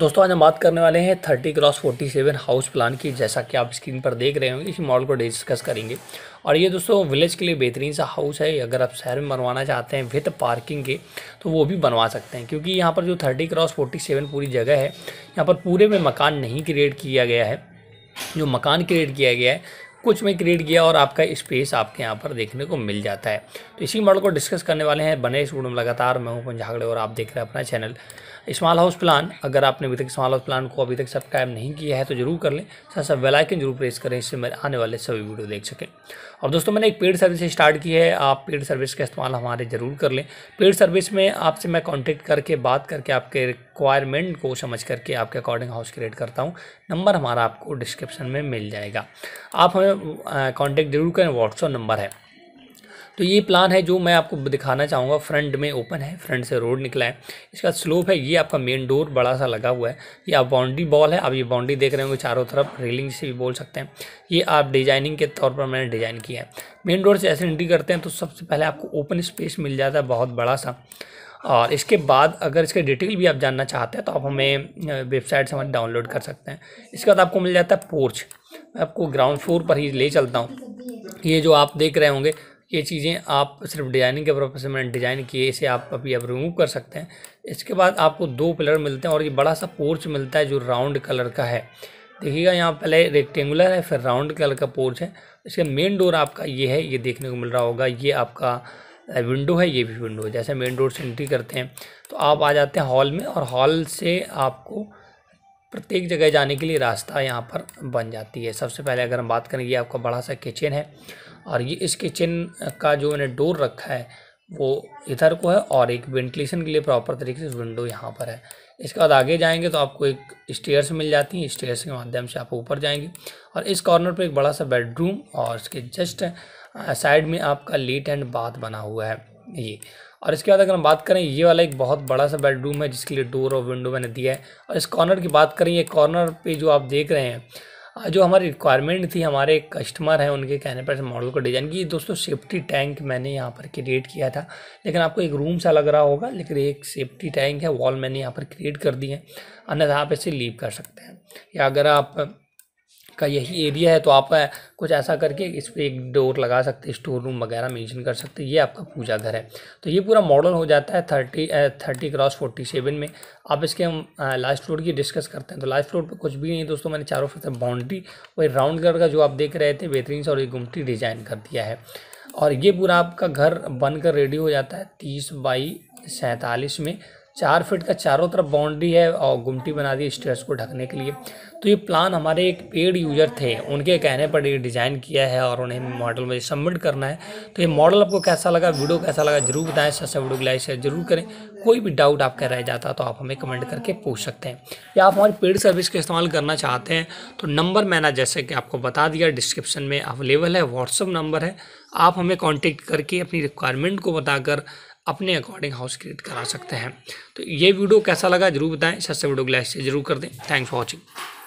दोस्तों आज हम बात करने वाले हैं thirty cross forty seven house plan की जैसा कि आप स्क्रीन पर देख रहे होंगे इस मॉडल को डिस्कस करेंगे और ये दोस्तों विलेज के लिए बेहतरीन सा हाउस है अगर आप शहर में बनवाना चाहते हैं विथ पार्किंग के तो वो भी बनवा सकते हैं क्योंकि यहाँ पर जो थर्टी क्रॉस फोर्टी सेवन पूरी जगह है यहाँ पर पूरे में मकान नहीं क्रिएट किया गया है जो मकान क्रिएट किया गया है कुछ में क्रिएट किया और आपका स्पेस आपके यहाँ पर देखने को मिल जाता है तो इसी मॉडल को डिस्कस करने वाले हैं बने इस वीडियो में लगातार मैं हूँ झागड़े और आप देख रहे हैं अपना चैनल स्मॉल हाउस प्लान अगर आपने अभी तक स्मॉल हाउस प्लान को अभी तक सब्सक्राइब नहीं किया है तो जरूर कर लें साथ साथ वेलाइकन जरूर प्रेस करें इससे मेरे आने वाले सभी वीडियो देख सकें और दोस्तों मैंने एक पेड सर्विस स्टार्ट की है आप पेड सर्विस का इस्तेमाल हमारे ज़रूर कर लें पेड सर्विस में आपसे मैं कॉन्टेक्ट करके बात करके आपके रिक्वायरमेंट को समझ करके आपके अकॉर्डिंग हाउस क्रिएट करता हूँ नंबर हमारा आपको डिस्क्रिप्शन में मिल जाएगा आप हमें कॉन्टेक्ट जरूर करें व्हाट्सअप नंबर है तो ये प्लान है जो मैं आपको दिखाना चाहूँगा फ्रंट में ओपन है फ्रंट से रोड निकला है इसका स्लोप है ये आपका मेन डोर बड़ा सा लगा हुआ है ये आप बाउंड्री बॉल है आप ये बाउंड्री देख रहे होंगे चारों तरफ रेलिंग से भी बोल सकते हैं ये आप डिजाइनिंग के तौर पर मैंने डिज़ाइन किया है मेन डोर से ऐसे एंट्री करते हैं तो सबसे पहले आपको ओपन स्पेस मिल जाता है बहुत बड़ा सा और इसके बाद अगर इसके डिटेल भी आप जानना चाहते हैं तो आप हमें वेबसाइट से हमें डाउनलोड कर सकते हैं इसके बाद आपको मिल जाता है पोर्च मैं आपको ग्राउंड फ्लोर पर ही ले चलता हूँ ये जो आप देख रहे होंगे ये चीज़ें आप सिर्फ डिज़ाइनिंग के पर्पज से मैंने डिज़ाइन किए इसे आप अभी अब रिमूव कर सकते हैं इसके बाद आपको दो पिलर मिलते हैं और ये बड़ा सा पोर्च मिलता है जो राउंड कलर का है देखिएगा यहाँ पहले रेक्टेंगुलर है फिर राउंड कलर का पोर्च है इसका मेन डोर आपका ये है ये देखने को मिल रहा होगा ये आपका विंडो है ये भी विंडो जैसे मेन रोड से एंट्री करते हैं तो आप आ जाते हैं हॉल में और हॉल से आपको प्रत्येक जगह जाने के लिए रास्ता यहाँ पर बन जाती है सबसे पहले अगर हम बात करें ये आपका बड़ा सा किचन है और ये इस किचन का जो मैंने डोर रखा है वो इधर को है और एक वेंटिलेशन के लिए प्रॉपर तरीके से विंडो यहाँ पर है इसके बाद आगे जाएंगे तो आपको एक स्टेयर्स मिल जाती हैं स्टेयर्स के माध्यम से आप ऊपर जाएंगे और इस कॉर्नर पर एक बड़ा सा बेडरूम और इसके जस्ट साइड में आपका लेट एंड बाथ बना हुआ है ये और इसके बाद अगर हम बात करें ये वाला एक बहुत बड़ा सा बेडरूम है जिसके लिए डोर और विंडो मैंने दिया है और इस कॉर्नर की बात करें ये कॉर्नर पे जो आप देख रहे हैं हाँ, जो हमारी रिक्वायरमेंट थी हमारे कस्टमर हैं उनके कहने पर मॉडल को डिज़ाइन की दोस्तों सेफ्टी टैंक मैंने यहाँ पर क्रिएट किया था लेकिन आपको एक रूम सा लग रहा होगा लेकिन एक सेफ्टी टैंक है वॉल मैंने यहाँ पर क्रिएट कर दी है अन्यथा आप इसे लीव कर सकते हैं या अगर आप का यही एरिया है तो आप कुछ ऐसा करके इस पर एक डोर लगा सकते हैं स्टोर रूम वगैरह मेंशन कर सकते हैं ये आपका पूजा घर है तो ये पूरा मॉडल हो जाता है thirty thirty cross forty seven में आप इसके हम लास्ट फ्लोर की डिस्कस करते हैं तो लास्ट फ्लोर पर कुछ भी नहीं दोस्तों मैंने चारों फिर बाउंड्री और राउंड कलर का जो आप देख रहे थे बेहतरीन से और एक गुमटी डिज़ाइन कर दिया है और ये पूरा आपका घर बनकर रेडी हो जाता है तीस बाई सैंतालीस में चार फीट का चारों तरफ बाउंड्री है और गुमटी बना दी स्टेयर्स को ढकने के लिए तो ये प्लान हमारे एक पेड यूजर थे उनके कहने पर ये डिज़ाइन किया है और उन्हें मॉडल में सबमिट करना है तो ये मॉडल आपको कैसा लगा वीडियो कैसा लगा जरूर बताएं सबसे वीडियो को लाइक शेयर जरूर करें कोई भी डाउट आपका रह जाता तो आप हमें कमेंट करके पूछ सकते हैं या आप हमारी पेड सर्विस का इस्तेमाल करना चाहते हैं तो नंबर मैंने जैसे कि आपको बता दिया डिस्क्रिप्शन में अवेलेबल है व्हाट्सअप नंबर है आप हमें कॉन्टेक्ट करके अपनी रिक्वायरमेंट को बताकर अपने अकॉर्डिंग हाउस क्रिएट करा सकते हैं तो ये वीडियो कैसा लगा जरूर बताएं सबसे वीडियो को लाइक से जरूर कर दें थैंक्स फॉर वॉचिंग